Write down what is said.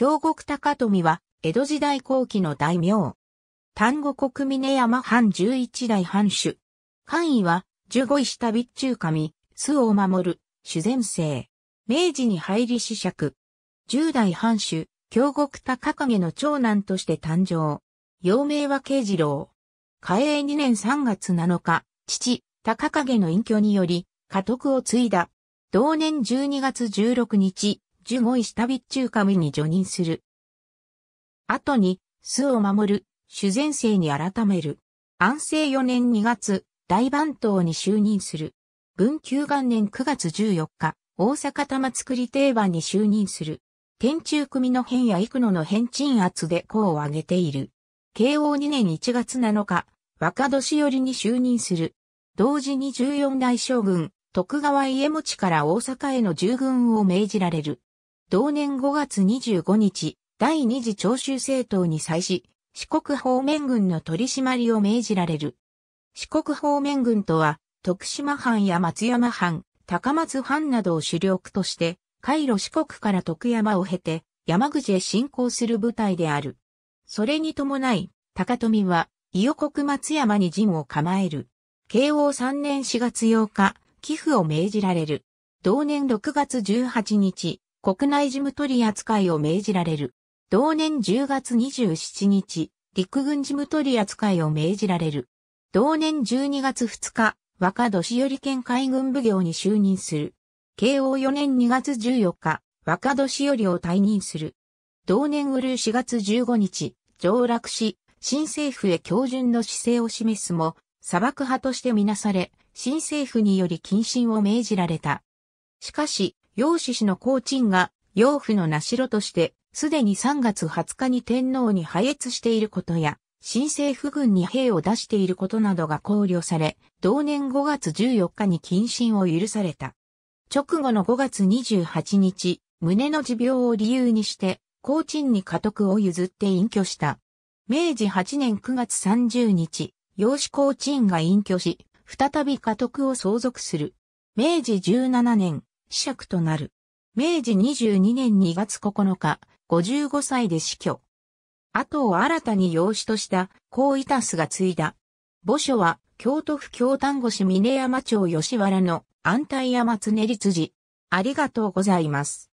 京極高富は、江戸時代後期の大名。丹後国峰山藩十一代藩主。官位は、十五位下備中神、巣を守る、主前生。明治に入り死釈。十代藩主、京極高影の長男として誕生。幼名は慶次郎。嘉永2年3月7日、父、高影の隠居により、家督を継いだ。同年12月16日、ジュゴイ・スタビッチューカミに除任する。後に、巣を守る、主前世に改める。安政4年2月、大番頭に就任する。文久元年9月14日、大阪玉造り定番に就任する。天中組の変や幾野の変鎮圧で功を挙げている。慶応2年1月7日、若年寄りに就任する。同時に14代将軍、徳川家持から大阪への従軍を命じられる。同年5月25日、第二次長州政党に際し、四国方面軍の取り締まりを命じられる。四国方面軍とは、徳島藩や松山藩、高松藩などを主力として、海路四国から徳山を経て、山口へ進行する部隊である。それに伴い、高富は、伊予国松山に陣を構える。慶応3年4月8日、寄付を命じられる。同年6月18日、国内事務取り扱いを命じられる。同年10月27日、陸軍事務取り扱いを命じられる。同年12月2日、若年寄県海軍奉行に就任する。慶応4年2月14日、若年寄を退任する。同年うる4月15日、上洛し、新政府へ教準の姿勢を示すも、砂漠派としてみなされ、新政府により謹慎を命じられた。しかし、楊子氏の高鎮が、楊府の名城として、すでに3月20日に天皇に配越していることや、新政府軍に兵を出していることなどが考慮され、同年5月14日に謹慎を許された。直後の5月28日、胸の持病を理由にして、高鎮に家督を譲って隠居した。明治8年9月30日、養子高鎮が隠居し、再び家督を相続する。明治17年、釈となる。明治22年2月9日、55歳で死去。後を新たに養子とした、高イタスが継いだ。墓所は、京都府京丹後市峰山町吉原の安泰山常立寺。ありがとうございます。